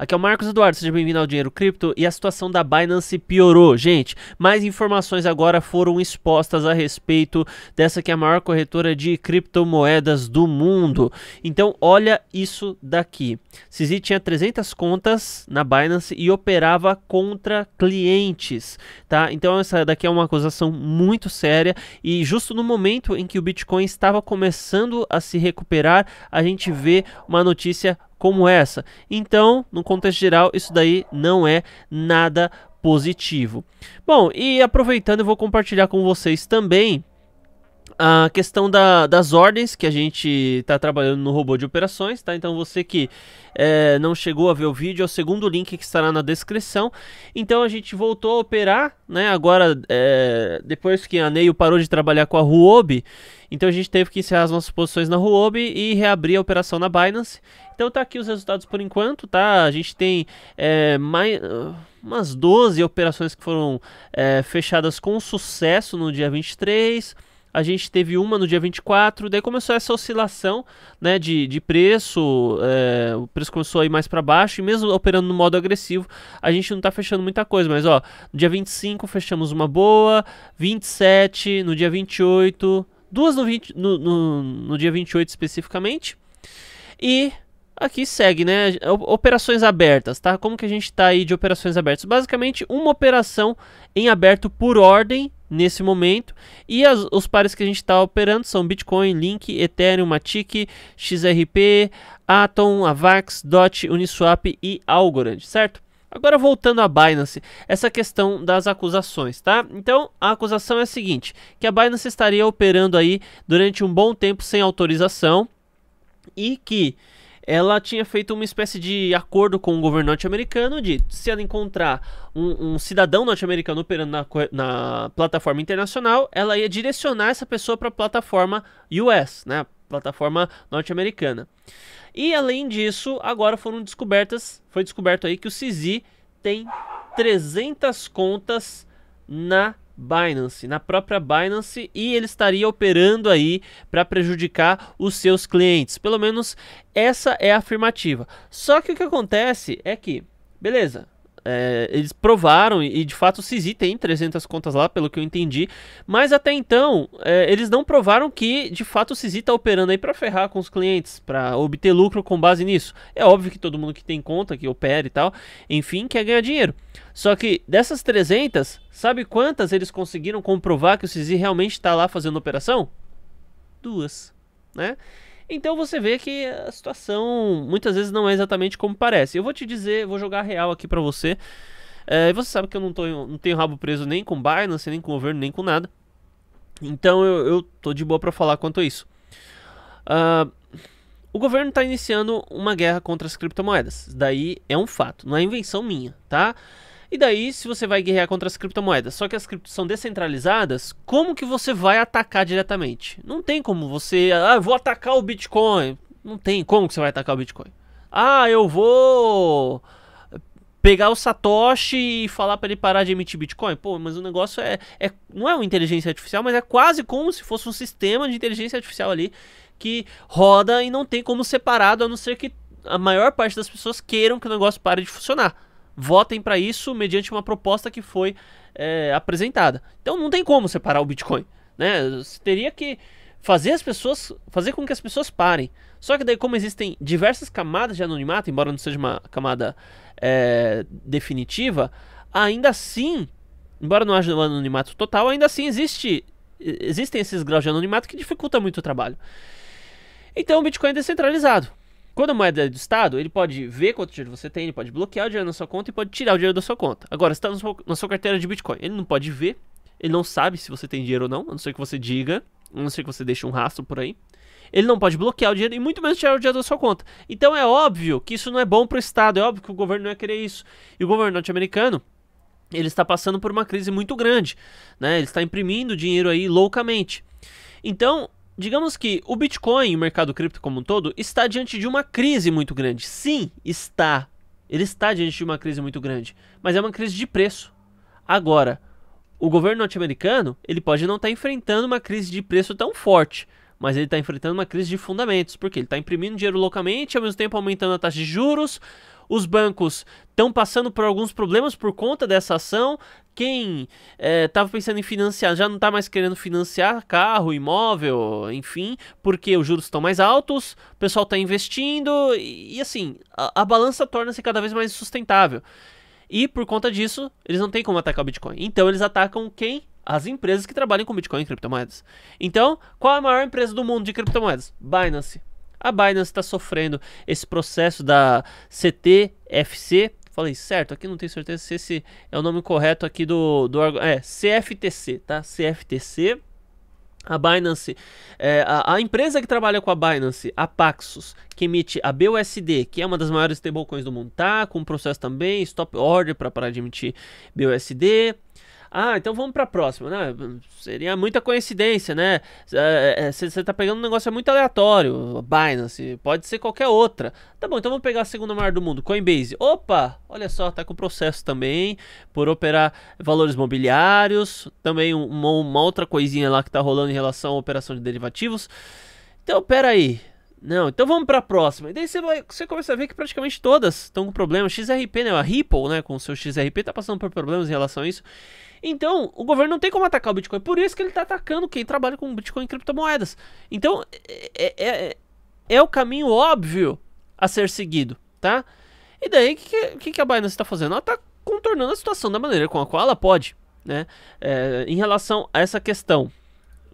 Aqui é o Marcos Eduardo, seja bem-vindo ao Dinheiro Cripto. E a situação da Binance piorou. Gente, mais informações agora foram expostas a respeito dessa que é a maior corretora de criptomoedas do mundo. Então, olha isso daqui. Sisi tinha 300 contas na Binance e operava contra clientes, tá? Então, essa daqui é uma acusação muito séria. E justo no momento em que o Bitcoin estava começando a se recuperar, a gente vê uma notícia como essa. Então, no contexto geral, isso daí não é nada positivo. Bom, e aproveitando, eu vou compartilhar com vocês também a questão da, das ordens que a gente está trabalhando no robô de operações, tá? Então você que é, não chegou a ver o vídeo, é o segundo link que estará na descrição. Então a gente voltou a operar, né? Agora, é, depois que a Neio parou de trabalhar com a Huobi, então a gente teve que encerrar as nossas posições na Huobi e reabrir a operação na Binance. Então tá aqui os resultados por enquanto, tá? A gente tem é, mais umas 12 operações que foram é, fechadas com sucesso no dia 23 a gente teve uma no dia 24, daí começou essa oscilação né, de, de preço, é, o preço começou a ir mais para baixo, e mesmo operando no modo agressivo, a gente não está fechando muita coisa, mas ó, no dia 25 fechamos uma boa, 27, no dia 28, duas no, 20, no, no, no dia 28 especificamente, e aqui segue, né? Operações abertas, tá? Como que a gente está aí de operações abertas? Basicamente, uma operação em aberto por ordem nesse momento. E as, os pares que a gente está operando são Bitcoin, Link, Ethereum, Matic, XRP, Atom, Avax, DOT, Uniswap e Algorand, certo? Agora voltando à Binance, essa questão das acusações, tá? Então, a acusação é a seguinte, que a Binance estaria operando aí durante um bom tempo sem autorização e que ela tinha feito uma espécie de acordo com o governo norte-americano de se ela encontrar um, um cidadão norte-americano operando na, na, plataforma internacional, ela ia direcionar essa pessoa para né? a plataforma US, né? Plataforma norte-americana. E além disso, agora foram descobertas, foi descoberto aí que o Sisi tem 300 contas na Binance, na própria Binance, e ele estaria operando aí para prejudicar os seus clientes. Pelo menos essa é a afirmativa. Só que o que acontece é que, beleza, é, eles provaram, e de fato o CZ tem 300 contas lá, pelo que eu entendi, mas até então é, eles não provaram que de fato o CZ está operando aí para ferrar com os clientes, para obter lucro com base nisso. É óbvio que todo mundo que tem conta, que opera e tal, enfim, quer ganhar dinheiro. Só que dessas 300, sabe quantas eles conseguiram comprovar que o CZ realmente está lá fazendo operação? Duas, né? Então você vê que a situação muitas vezes não é exatamente como parece. Eu vou te dizer, vou jogar real aqui para você. É, você sabe que eu não, tô, não tenho rabo preso nem com Binance, nem com o governo, nem com nada. Então eu, eu tô de boa para falar quanto a isso. Uh, o governo está iniciando uma guerra contra as criptomoedas. Daí é um fato, não é invenção minha, tá? E daí, se você vai guerrear contra as criptomoedas, só que as criptos são descentralizadas, como que você vai atacar diretamente? Não tem como você, ah, eu vou atacar o Bitcoin. Não tem como que você vai atacar o Bitcoin. Ah, eu vou pegar o Satoshi e falar para ele parar de emitir Bitcoin. Pô, mas o negócio é, é não é uma inteligência artificial, mas é quase como se fosse um sistema de inteligência artificial ali que roda e não tem como separado, a não ser que a maior parte das pessoas queiram que o negócio pare de funcionar votem para isso mediante uma proposta que foi é, apresentada. Então não tem como separar o Bitcoin. Né? Você teria que fazer as pessoas. fazer com que as pessoas parem. Só que daí, como existem diversas camadas de anonimato, embora não seja uma camada é, definitiva, ainda assim, embora não haja um anonimato total, ainda assim existe, existem esses graus de anonimato que dificulta muito o trabalho. Então o Bitcoin é descentralizado. Quando a moeda é do Estado, ele pode ver quanto dinheiro você tem, ele pode bloquear o dinheiro na sua conta e pode tirar o dinheiro da sua conta. Agora, está na sua carteira de Bitcoin, ele não pode ver, ele não sabe se você tem dinheiro ou não, a não ser que você diga, a não ser que você deixe um rastro por aí. Ele não pode bloquear o dinheiro e muito menos tirar o dinheiro da sua conta. Então é óbvio que isso não é bom para o Estado, é óbvio que o governo não ia querer isso. E o governo norte-americano, ele está passando por uma crise muito grande, né? Ele está imprimindo dinheiro aí loucamente. Então, digamos que o Bitcoin, o mercado cripto como um todo, está diante de uma crise muito grande. Sim, está. Ele está diante de uma crise muito grande, mas é uma crise de preço. Agora, o governo norte-americano, ele pode não estar enfrentando uma crise de preço tão forte, mas ele está enfrentando uma crise de fundamentos, porque ele está imprimindo dinheiro loucamente, ao mesmo tempo aumentando a taxa de juros, os bancos estão passando por alguns problemas por conta dessa ação. Quem estava eh, é, pensando em financiar já não está mais querendo financiar carro, imóvel, enfim, porque os juros estão mais altos, o pessoal está investindo e, e, assim, a, a balança torna-se cada vez mais sustentável. E por conta disso, eles não têm como atacar o Bitcoin. Então eles atacam quem? as empresas que trabalham com Bitcoin e criptomoedas. Então, qual é a maior empresa do mundo de criptomoedas? Binance. A Binance está sofrendo esse processo da CTFC. Falei certo, aqui não tenho certeza se esse é o nome correto aqui do, do é, CFTC, tá? CFTC. A Binance, é, a, a, empresa que trabalha com a Binance, a Paxos, que emite a BUSD, que é uma das maiores stablecoins do mundo, tá? Com processo também, stop order para parar de emitir BUSD. Ah, então vamos para a próxima, né? Seria muita coincidência, né? Você é, é, tá pegando um negócio é muito aleatório, Binance, pode ser qualquer outra. Tá bom, então vamos pegar a segunda maior do mundo, Coinbase. Opa, olha só, tá com processo também por operar valores mobiliários, também uma, uma outra coisinha lá que tá rolando em relação à operação de derivativos. Então, pera aí, não, então vamos para a próxima. E daí você, vai, você começa a ver que praticamente todas estão com problema. XRP, né? A Ripple, né? Com seu XRP, tá passando por problemas em relação a isso. Então, o governo não tem como atacar o Bitcoin. Por isso que ele tá atacando quem trabalha com Bitcoin e criptomoedas. Então, é, é, é, é o caminho óbvio a ser seguido, tá? E daí, o que, que, que, a Binance está fazendo? Ela está contornando a situação da maneira com a qual ela pode, né? É, em relação a essa questão.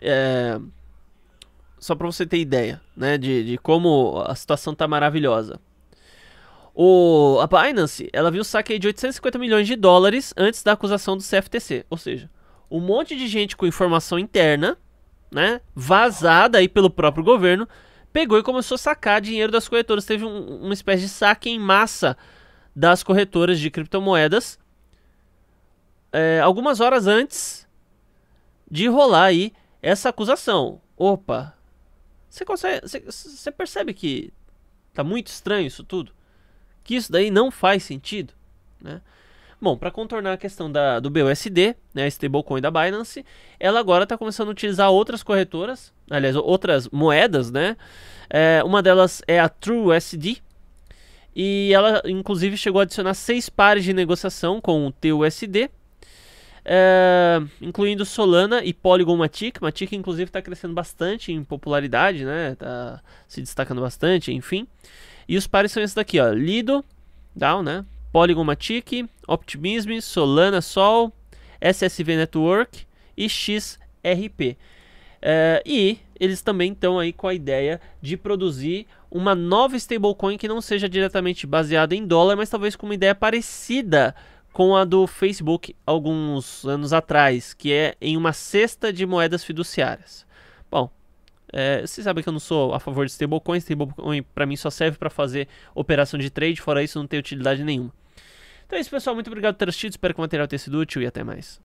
É, só para você ter ideia, né, de, de como a situação tá maravilhosa. O, a Binance, ela viu saque de 850 milhões de dólares antes da acusação do CFTC, ou seja, um monte de gente com informação interna, né, vazada aí pelo próprio governo, pegou e começou a sacar dinheiro das corretoras, teve um, uma espécie de saque em massa das corretoras de criptomoedas é, algumas horas antes de rolar aí essa acusação. Opa, você consegue. Você, você percebe que tá muito estranho isso tudo? Que isso daí não faz sentido, né? Bom, para contornar a questão da, do BUSD, né, a stablecoin da Binance, ela agora está começando a utilizar outras corretoras, aliás, outras moedas, né? É, uma delas é a TrueUSD, e ela inclusive chegou a adicionar seis pares de negociação com o TUSD, é, incluindo Solana e Polygon Matic. Matic, inclusive, está crescendo bastante em popularidade, né? Está se destacando bastante, enfim. E os pares são esses daqui, ó. Lido, Down, né? Polygon Matic, Optimism, Solana Sol, SSV Network e XRP. É, eh, e eles também estão aí com a ideia de produzir uma nova stablecoin que não seja diretamente baseada em dólar, mas talvez com uma ideia parecida com a do Facebook alguns anos atrás, que é em uma cesta de moedas fiduciárias. Bom, é, vocês sabem que eu não sou a favor de stablecoins, stablecoin para mim só serve para fazer operação de trade, fora isso não tem utilidade nenhuma. Então é isso, pessoal. Muito obrigado por ter assistido. Espero que o material tenha sido útil e até mais.